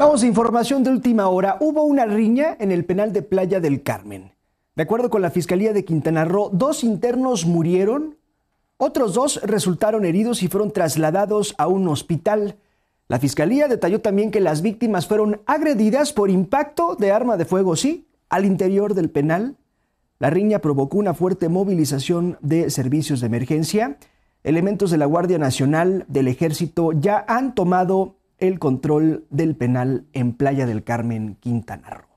Vamos a información de última hora. Hubo una riña en el penal de Playa del Carmen. De acuerdo con la Fiscalía de Quintana Roo, dos internos murieron, otros dos resultaron heridos y fueron trasladados a un hospital. La Fiscalía detalló también que las víctimas fueron agredidas por impacto de arma de fuego, sí, al interior del penal. La riña provocó una fuerte movilización de servicios de emergencia. Elementos de la Guardia Nacional del Ejército ya han tomado el control del penal en Playa del Carmen, Quintana Roo.